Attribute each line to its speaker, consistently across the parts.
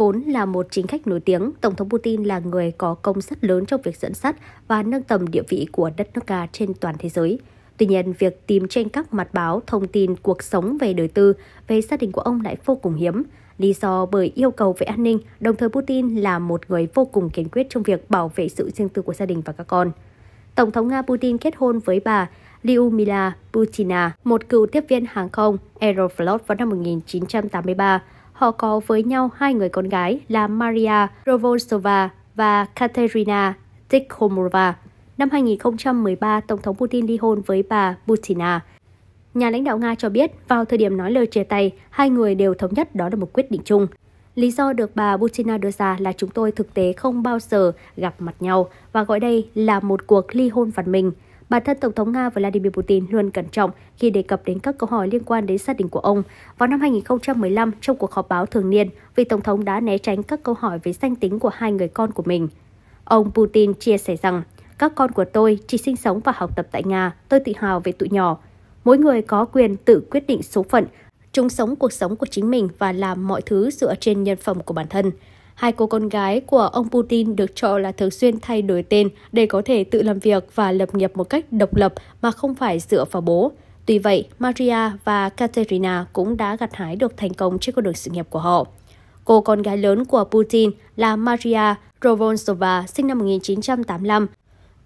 Speaker 1: Vốn là một chính khách nổi tiếng, Tổng thống Putin là người có công rất lớn trong việc dẫn dắt và nâng tầm địa vị của đất nước nga trên toàn thế giới. Tuy nhiên, việc tìm trên các mặt báo thông tin cuộc sống về đời tư, về gia đình của ông lại vô cùng hiếm. Lý do bởi yêu cầu về an ninh, đồng thời Putin là một người vô cùng kiên quyết trong việc bảo vệ sự riêng tư của gia đình và các con. Tổng thống Nga Putin kết hôn với bà Lyudmila Putina, một cựu tiếp viên hàng không Aeroflot vào năm 1983. Họ có với nhau hai người con gái là Maria Rovosova và Katerina Tikhomova. Năm 2013, Tổng thống Putin ly hôn với bà Butina. Nhà lãnh đạo Nga cho biết, vào thời điểm nói lời chia tay, hai người đều thống nhất đó là một quyết định chung. Lý do được bà Butina đưa ra là chúng tôi thực tế không bao giờ gặp mặt nhau và gọi đây là một cuộc ly hôn văn minh. Bản thân Tổng thống Nga Vladimir Putin luôn cẩn trọng khi đề cập đến các câu hỏi liên quan đến gia đình của ông. Vào năm 2015, trong cuộc họp báo thường niên, vị Tổng thống đã né tránh các câu hỏi về danh tính của hai người con của mình. Ông Putin chia sẻ rằng, các con của tôi chỉ sinh sống và học tập tại Nga, tôi tự hào về tụi nhỏ. Mỗi người có quyền tự quyết định số phận, chúng sống cuộc sống của chính mình và làm mọi thứ dựa trên nhân phẩm của bản thân. Hai cô con gái của ông Putin được cho là thường xuyên thay đổi tên để có thể tự làm việc và lập nghiệp một cách độc lập mà không phải dựa vào bố. Tuy vậy, Maria và Katerina cũng đã gặt hái được thành công trên con đường sự nghiệp của họ. Cô con gái lớn của Putin là Maria Rovonsova, sinh năm 1985.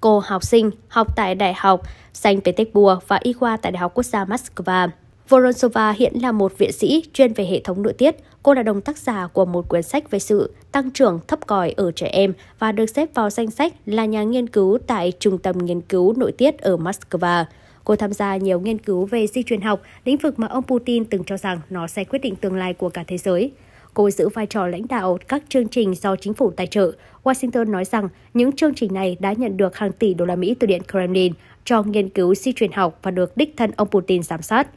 Speaker 1: Cô học sinh, học tại Đại học Saint Petersburg và y khoa tại Đại học Quốc gia Moscow. Voronsova hiện là một viện sĩ chuyên về hệ thống nội tiết. Cô là đồng tác giả của một cuốn sách về sự tăng trưởng thấp còi ở trẻ em và được xếp vào danh sách là nhà nghiên cứu tại Trung tâm Nghiên cứu Nội tiết ở Moscow. Cô tham gia nhiều nghiên cứu về di truyền học, lĩnh vực mà ông Putin từng cho rằng nó sẽ quyết định tương lai của cả thế giới. Cô giữ vai trò lãnh đạo các chương trình do chính phủ tài trợ. Washington nói rằng những chương trình này đã nhận được hàng tỷ đô la Mỹ từ Điện Kremlin cho nghiên cứu di truyền học và được đích thân ông Putin giám sát.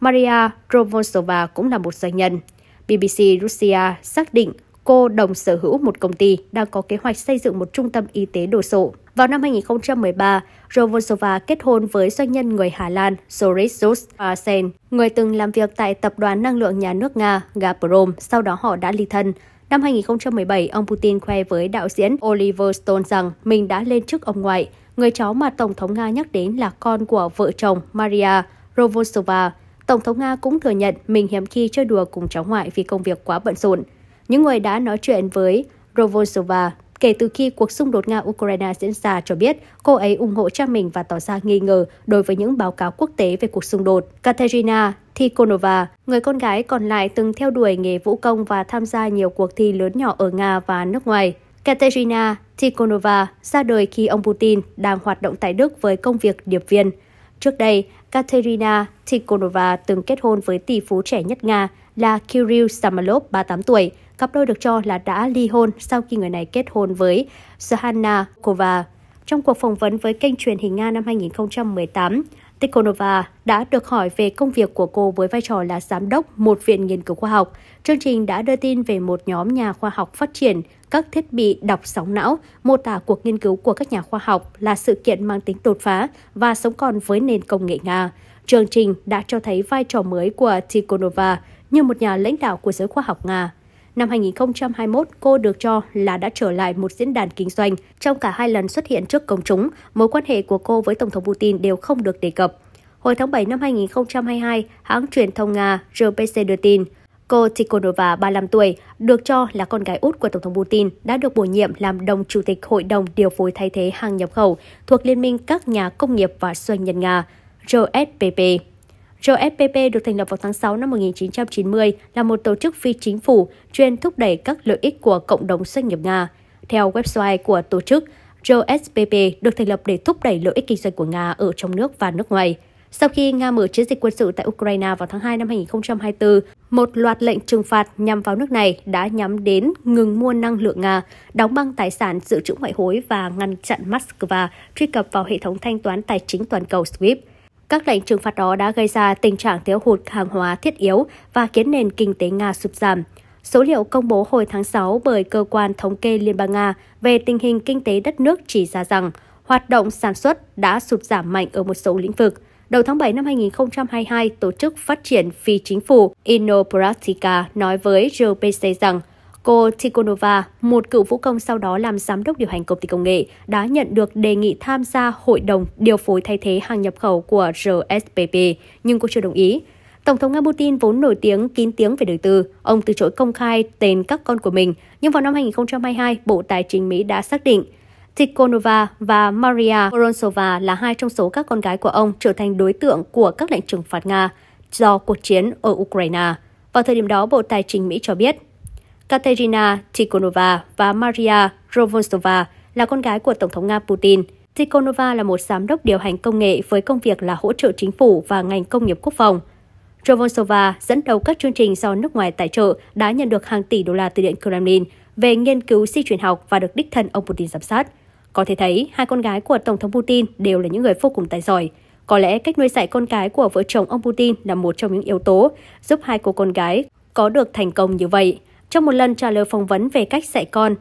Speaker 1: Maria Drovosova cũng là một doanh nhân. BBC Russia xác định cô đồng sở hữu một công ty đang có kế hoạch xây dựng một trung tâm y tế đồ sộ. Vào năm 2013, Rovosova kết hôn với doanh nhân người Hà Lan Soris Zos người từng làm việc tại Tập đoàn Năng lượng Nhà nước Nga Gazprom, sau đó họ đã ly thân. Năm 2017, ông Putin khoe với đạo diễn Oliver Stone rằng mình đã lên chức ông ngoại. Người cháu mà Tổng thống Nga nhắc đến là con của vợ chồng Maria Rovosova, Tổng thống Nga cũng thừa nhận mình hiếm khi chơi đùa cùng cháu ngoại vì công việc quá bận rộn. Những người đã nói chuyện với Rovosova kể từ khi cuộc xung đột Nga-Ukraine diễn ra cho biết cô ấy ủng hộ cha mình và tỏ ra nghi ngờ đối với những báo cáo quốc tế về cuộc xung đột. Katerina Tikhonova, người con gái còn lại từng theo đuổi nghề vũ công và tham gia nhiều cuộc thi lớn nhỏ ở Nga và nước ngoài. Katerina Tikhonova ra đời khi ông Putin đang hoạt động tại Đức với công việc điệp viên. Trước đây, Katerina Tikhonova từng kết hôn với tỷ phú trẻ nhất Nga là Kirill Samalov, 38 tuổi. Cặp đôi được cho là đã ly hôn sau khi người này kết hôn với Sahana Kova. Trong cuộc phỏng vấn với kênh truyền hình Nga năm 2018, Tikhonova đã được hỏi về công việc của cô với vai trò là giám đốc một viện nghiên cứu khoa học. Chương trình đã đưa tin về một nhóm nhà khoa học phát triển các thiết bị đọc sóng não, mô tả cuộc nghiên cứu của các nhà khoa học là sự kiện mang tính đột phá và sống còn với nền công nghệ Nga. Chương trình đã cho thấy vai trò mới của Tikhonova như một nhà lãnh đạo của giới khoa học Nga. Năm 2021, cô được cho là đã trở lại một diễn đàn kinh doanh. Trong cả hai lần xuất hiện trước công chúng, mối quan hệ của cô với Tổng thống Putin đều không được đề cập. Hồi tháng 7 năm 2022, hãng truyền thông Nga RBC đưa tin, cô Tikhonova, 35 tuổi, được cho là con gái út của Tổng thống Putin, đã được bổ nhiệm làm đồng chủ tịch Hội đồng điều phối thay thế hàng nhập khẩu thuộc Liên minh các nhà công nghiệp và doanh nhân Nga, RSPP. RFPP được thành lập vào tháng 6 năm 1990 là một tổ chức phi chính phủ chuyên thúc đẩy các lợi ích của cộng đồng doanh nghiệp Nga. Theo website của tổ chức, RSPP được thành lập để thúc đẩy lợi ích kinh doanh của Nga ở trong nước và nước ngoài. Sau khi Nga mở chiến dịch quân sự tại Ukraine vào tháng 2 năm 2024, một loạt lệnh trừng phạt nhằm vào nước này đã nhắm đến ngừng mua năng lượng Nga, đóng băng tài sản dự trữ ngoại hối và ngăn chặn Moscow truy cập vào hệ thống thanh toán tài chính toàn cầu SWIFT. Các lệnh trừng phạt đó đã gây ra tình trạng thiếu hụt hàng hóa thiết yếu và khiến nền kinh tế Nga sụt giảm. Số liệu công bố hồi tháng 6 bởi Cơ quan Thống kê Liên bang Nga về tình hình kinh tế đất nước chỉ ra rằng hoạt động sản xuất đã sụt giảm mạnh ở một số lĩnh vực. Đầu tháng 7 năm 2022, Tổ chức Phát triển Phi Chính phủ Innopratica nói với GPC rằng Cô Tikhonova, một cựu vũ công sau đó làm giám đốc điều hành công ty công nghệ, đã nhận được đề nghị tham gia hội đồng điều phối thay thế hàng nhập khẩu của RSPP, nhưng cô chưa đồng ý. Tổng thống Nga Putin vốn nổi tiếng kín tiếng về đời tư, ông từ chối công khai tên các con của mình, nhưng vào năm 2022, Bộ Tài chính Mỹ đã xác định Tikhonova và Maria Voronsova là hai trong số các con gái của ông trở thành đối tượng của các lệnh trừng phạt Nga do cuộc chiến ở Ukraine. Vào thời điểm đó, Bộ Tài chính Mỹ cho biết Katerina Tikhonova và Maria Rovostova là con gái của Tổng thống Nga Putin. Tikhonova là một giám đốc điều hành công nghệ với công việc là hỗ trợ chính phủ và ngành công nghiệp quốc phòng. Rovostova dẫn đầu các chương trình do nước ngoài tài trợ đã nhận được hàng tỷ đô la từ Điện Kremlin về nghiên cứu di truyền học và được đích thân ông Putin giám sát. Có thể thấy, hai con gái của Tổng thống Putin đều là những người vô cùng tài giỏi. Có lẽ cách nuôi dạy con cái của vợ chồng ông Putin là một trong những yếu tố giúp hai cô con gái có được thành công như vậy. Trong một lần trả lời phỏng vấn về cách dạy con,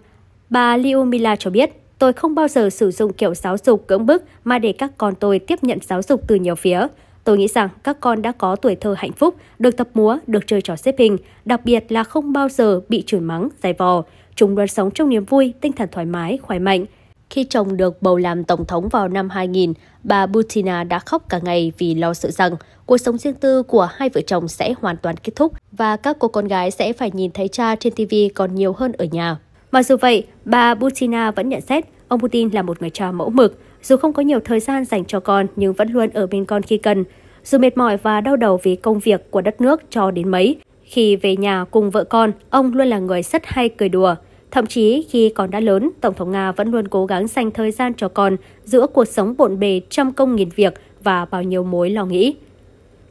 Speaker 1: bà Liumila cho biết, tôi không bao giờ sử dụng kiểu giáo dục cưỡng bức mà để các con tôi tiếp nhận giáo dục từ nhiều phía. Tôi nghĩ rằng các con đã có tuổi thơ hạnh phúc, được tập múa, được chơi trò xếp hình, đặc biệt là không bao giờ bị chửi mắng, giày vò. Chúng luôn sống trong niềm vui, tinh thần thoải mái, khỏe mạnh. Khi chồng được bầu làm tổng thống vào năm 2000, bà Butina đã khóc cả ngày vì lo sợ rằng cuộc sống riêng tư của hai vợ chồng sẽ hoàn toàn kết thúc và các cô con gái sẽ phải nhìn thấy cha trên TV còn nhiều hơn ở nhà. Mặc dù vậy, bà Butina vẫn nhận xét ông Putin là một người cha mẫu mực, dù không có nhiều thời gian dành cho con nhưng vẫn luôn ở bên con khi cần. Dù mệt mỏi và đau đầu vì công việc của đất nước cho đến mấy, khi về nhà cùng vợ con, ông luôn là người rất hay cười đùa. Thậm chí khi còn đã lớn, Tổng thống Nga vẫn luôn cố gắng dành thời gian cho con giữa cuộc sống bộn bề trăm công nghìn việc và bao nhiêu mối lo nghĩ.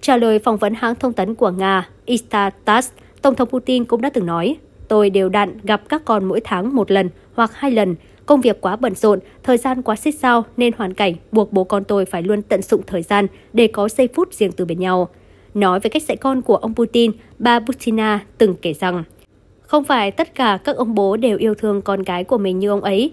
Speaker 1: Trả lời phỏng vấn hãng thông tấn của Nga, Istatas, Tổng thống Putin cũng đã từng nói, tôi đều đặn gặp các con mỗi tháng một lần hoặc hai lần, công việc quá bận rộn, thời gian quá xích sao nên hoàn cảnh buộc bố con tôi phải luôn tận dụng thời gian để có giây phút riêng từ bên nhau. Nói về cách dạy con của ông Putin, bà putina từng kể rằng không phải tất cả các ông bố đều yêu thương con cái của mình như ông ấy.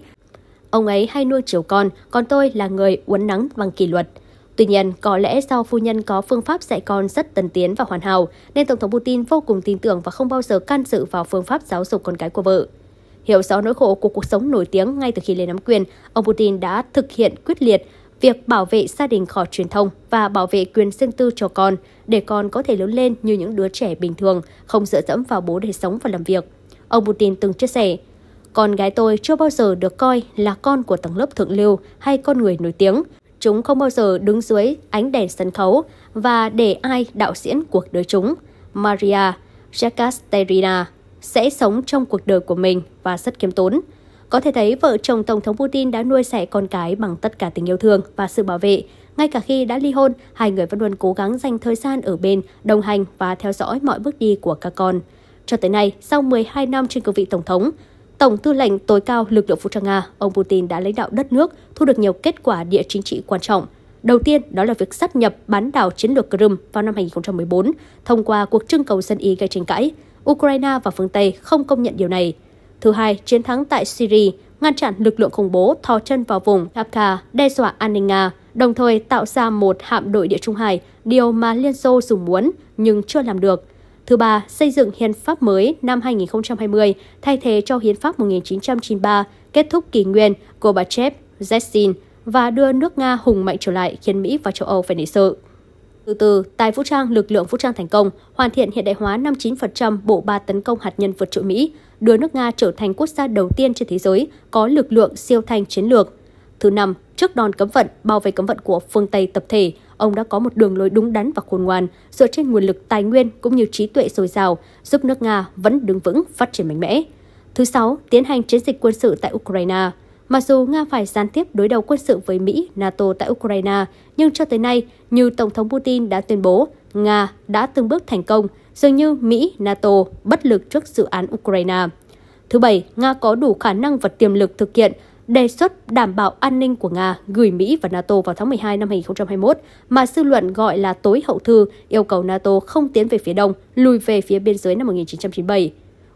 Speaker 1: Ông ấy hay nuôi chiều con, còn tôi là người uốn nắng bằng kỷ luật. Tuy nhiên, có lẽ do phu nhân có phương pháp dạy con rất tân tiến và hoàn hảo, nên Tổng thống Putin vô cùng tin tưởng và không bao giờ can dự vào phương pháp giáo dục con cái của vợ. Hiểu rõ nỗi khổ của cuộc sống nổi tiếng ngay từ khi lên nắm quyền, ông Putin đã thực hiện quyết liệt việc bảo vệ gia đình khỏi truyền thông và bảo vệ quyền riêng tư cho con để con có thể lớn lên như những đứa trẻ bình thường, không dựa dẫm vào bố để sống và làm việc. Ông Putin từng chia sẻ, con gái tôi chưa bao giờ được coi là con của tầng lớp thượng lưu hay con người nổi tiếng. Chúng không bao giờ đứng dưới ánh đèn sân khấu và để ai đạo diễn cuộc đời chúng. Maria Jekasterina sẽ sống trong cuộc đời của mình và rất khiêm tốn. Có thể thấy vợ chồng Tổng thống Putin đã nuôi sẻ con cái bằng tất cả tình yêu thương và sự bảo vệ. Ngay cả khi đã ly hôn, hai người vẫn luôn cố gắng dành thời gian ở bên, đồng hành và theo dõi mọi bước đi của các con. Cho tới nay, sau 12 năm trên cương vị Tổng thống, Tổng tư lệnh tối cao lực lượng vũ trang Nga, ông Putin đã lãnh đạo đất nước, thu được nhiều kết quả địa chính trị quan trọng. Đầu tiên, đó là việc sát nhập bán đảo chiến lược Crimea vào năm 2014 thông qua cuộc trưng cầu dân ý gây tranh cãi. Ukraine và phương Tây không công nhận điều này. Thứ hai, chiến thắng tại Syria ngăn chặn lực lượng khủng bố thò chân vào vùng Abkha, đe dọa an ninh Nga, đồng thời tạo ra một hạm đội địa trung hải, điều mà Liên Xô dù muốn nhưng chưa làm được. Thứ ba, xây dựng hiến pháp mới năm 2020 thay thế cho hiến pháp 1993 kết thúc kỷ nguyên Gorbachev, Yeltsin và đưa nước Nga hùng mạnh trở lại khiến Mỹ và châu Âu phải nể sợ Từ từ, tài vũ trang lực lượng vũ trang thành công, hoàn thiện hiện đại hóa 59% bộ ba tấn công hạt nhân vượt trội Mỹ, đưa nước Nga trở thành quốc gia đầu tiên trên thế giới có lực lượng siêu thanh chiến lược. Thứ năm, trước đòn cấm vận, bao vây cấm vận của phương Tây tập thể, ông đã có một đường lối đúng đắn và khôn ngoan, dựa trên nguồn lực tài nguyên cũng như trí tuệ dồi dào, giúp nước Nga vẫn đứng vững phát triển mạnh mẽ. Thứ sáu, tiến hành chiến dịch quân sự tại Ukraine. Mặc dù Nga phải gián tiếp đối đầu quân sự với Mỹ, NATO tại Ukraine, nhưng cho tới nay, như Tổng thống Putin đã tuyên bố, Nga đã từng bước thành công dường như Mỹ, NATO bất lực trước dự án Ukraine. Thứ bảy, Nga có đủ khả năng và tiềm lực thực hiện đề xuất đảm bảo an ninh của Nga gửi Mỹ và NATO vào tháng 12 năm 2021 mà sư luận gọi là tối hậu thư yêu cầu NATO không tiến về phía đông, lùi về phía biên giới năm 1997.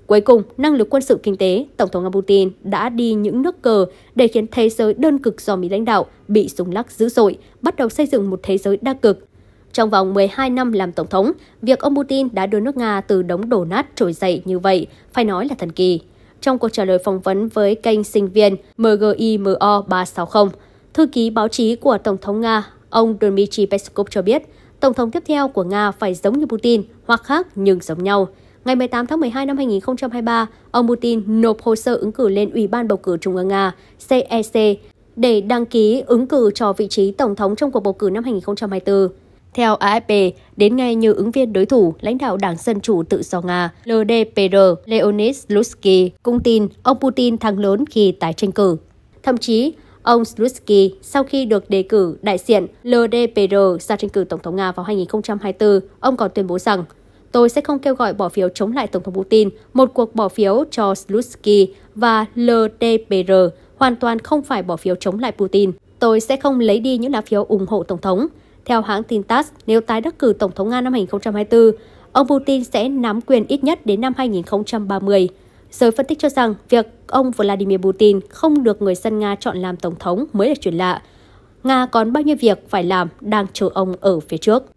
Speaker 1: Cuối cùng, năng lực quân sự kinh tế, Tổng thống nga Putin đã đi những nước cờ để khiến thế giới đơn cực do Mỹ lãnh đạo bị súng lắc dữ dội, bắt đầu xây dựng một thế giới đa cực trong vòng 12 năm làm Tổng thống, việc ông Putin đã đưa nước Nga từ đống đổ nát trồi dậy như vậy phải nói là thần kỳ. Trong cuộc trả lời phỏng vấn với kênh sinh viên MGIMO 360, thư ký báo chí của Tổng thống Nga, ông Dmitry Peskov cho biết, Tổng thống tiếp theo của Nga phải giống như Putin hoặc khác nhưng giống nhau. Ngày 18 tháng 12 năm 2023, ông Putin nộp hồ sơ ứng cử lên Ủy ban bầu cử Trung ương Nga CEC e để đăng ký ứng cử cho vị trí Tổng thống trong cuộc bầu cử năm 2024. Theo AFP, đến ngay như ứng viên đối thủ, lãnh đạo Đảng Dân Chủ Tự do Nga LDPR Leonid Slutsky cũng tin ông Putin thắng lớn khi tái tranh cử. Thậm chí, ông Slutsky sau khi được đề cử đại diện LDPR ra tranh cử Tổng thống Nga vào 2024, ông còn tuyên bố rằng Tôi sẽ không kêu gọi bỏ phiếu chống lại Tổng thống Putin, một cuộc bỏ phiếu cho Slutsky và LDPR hoàn toàn không phải bỏ phiếu chống lại Putin. Tôi sẽ không lấy đi những lá phiếu ủng hộ Tổng thống. Theo hãng tin TASS, nếu tái đắc cử Tổng thống Nga năm 2024, ông Putin sẽ nắm quyền ít nhất đến năm 2030. Giới phân tích cho rằng việc ông Vladimir Putin không được người dân Nga chọn làm Tổng thống mới là chuyện lạ. Nga còn bao nhiêu việc phải làm đang chờ ông ở phía trước.